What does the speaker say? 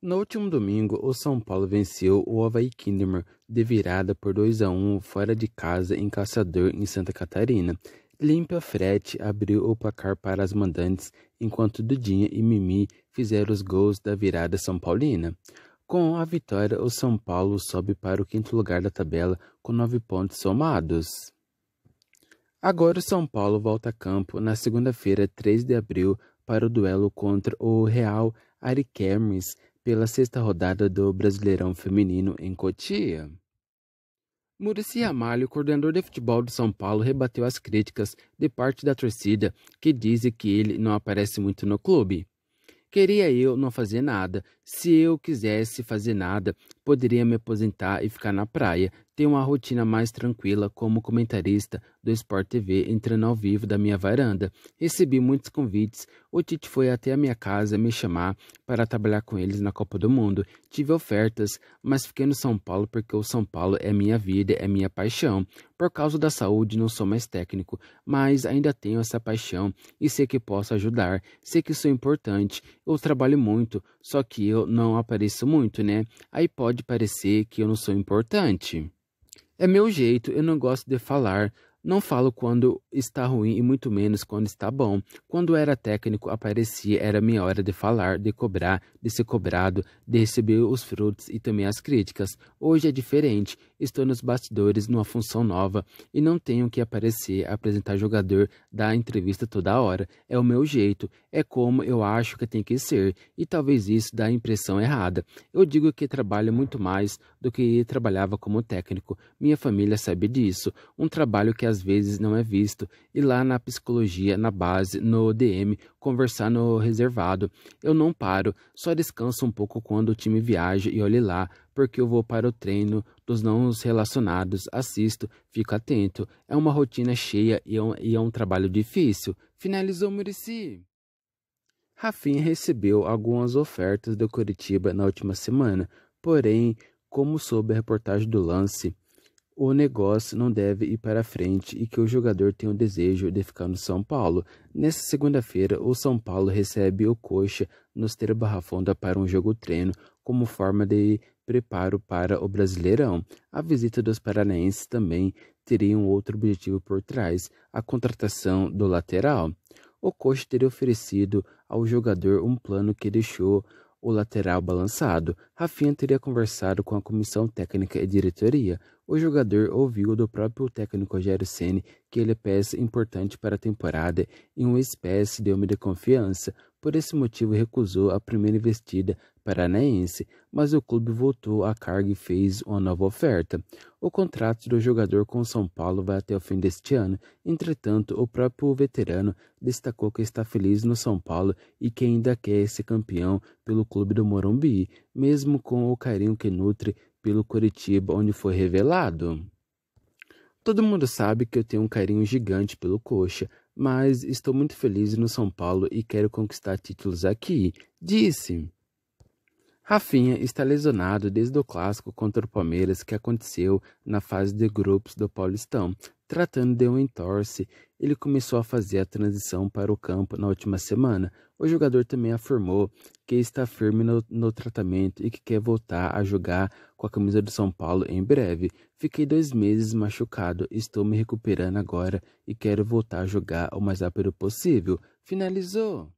No último domingo, o São Paulo venceu o Havaí Kinderman de virada por 2 a 1 fora de casa em Caçador, em Santa Catarina. Límpia Frete abriu o placar para as mandantes, enquanto Dudinha e Mimi fizeram os gols da virada São Paulina. Com a vitória, o São Paulo sobe para o quinto lugar da tabela com nove pontos somados. Agora o São Paulo volta a campo na segunda-feira, 3 de abril, para o duelo contra o Real Ariquemes pela sexta rodada do Brasileirão Feminino em Cotia. Murici hum. Amalho, coordenador de futebol do São Paulo, rebateu as críticas de parte da torcida que dizem que ele não aparece muito no clube. Queria eu não fazer nada. Se eu quisesse fazer nada, Poderia me aposentar e ficar na praia, ter uma rotina mais tranquila como comentarista do Sport TV entrando ao vivo da minha varanda. Recebi muitos convites. O Tite foi até a minha casa me chamar para trabalhar com eles na Copa do Mundo. Tive ofertas, mas fiquei no São Paulo porque o São Paulo é minha vida, é minha paixão. Por causa da saúde, não sou mais técnico, mas ainda tenho essa paixão e sei que posso ajudar, sei que sou importante. Eu trabalho muito, só que eu não apareço muito, né? Aí pode pode parecer que eu não sou importante. É meu jeito, eu não gosto de falar. Não falo quando está ruim e muito menos quando está bom. Quando era técnico, aparecia, era minha hora de falar, de cobrar, de ser cobrado, de receber os frutos e também as críticas. Hoje é diferente. Estou nos bastidores numa função nova e não tenho que aparecer, apresentar jogador, dar entrevista toda hora. É o meu jeito, é como eu acho que tem que ser e talvez isso dê a impressão errada. Eu digo que trabalho muito mais do que trabalhava como técnico. Minha família sabe disso. Um trabalho que às vezes não é visto e lá na psicologia, na base, no DM, conversar no reservado. Eu não paro, só descanso um pouco quando o time viaja e olhe lá porque eu vou para o treino dos não relacionados, assisto, fico atento. É uma rotina cheia e é um, e é um trabalho difícil. Finalizou Murici. Rafinha recebeu algumas ofertas do Curitiba na última semana, porém, como soube a reportagem do lance, o negócio não deve ir para frente e que o jogador tem o desejo de ficar no São Paulo. Nesta segunda-feira, o São Paulo recebe o Coxa no Esteira Barra Funda para um jogo treino como forma de preparo para o Brasileirão. A visita dos paranaenses também teria um outro objetivo por trás, a contratação do lateral. O Coxa teria oferecido ao jogador um plano que deixou o lateral balançado. Rafinha teria conversado com a comissão técnica e diretoria. O jogador ouviu do próprio técnico Rogério Ceni que ele é peça importante para a temporada e uma espécie de homem de confiança. Por esse motivo, recusou a primeira investida paranaense, mas o clube voltou à carga e fez uma nova oferta. O contrato do jogador com São Paulo vai até o fim deste ano. Entretanto, o próprio veterano destacou que está feliz no São Paulo e que ainda quer ser campeão pelo clube do Morumbi, mesmo com o carinho que nutre pelo Curitiba, onde foi revelado. Todo mundo sabe que eu tenho um carinho gigante pelo Coxa, mas estou muito feliz no São Paulo e quero conquistar títulos aqui, disse. Rafinha está lesionado desde o clássico contra o Palmeiras que aconteceu na fase de grupos do Paulistão, Tratando de um entorse, ele começou a fazer a transição para o campo na última semana. O jogador também afirmou que está firme no, no, tratamento e que quer voltar a jogar com a camisa do São Paulo em breve. Fiquei dois meses machucado, estou me recuperando agora e quero voltar a jogar o mais rápido possível. Finalizou!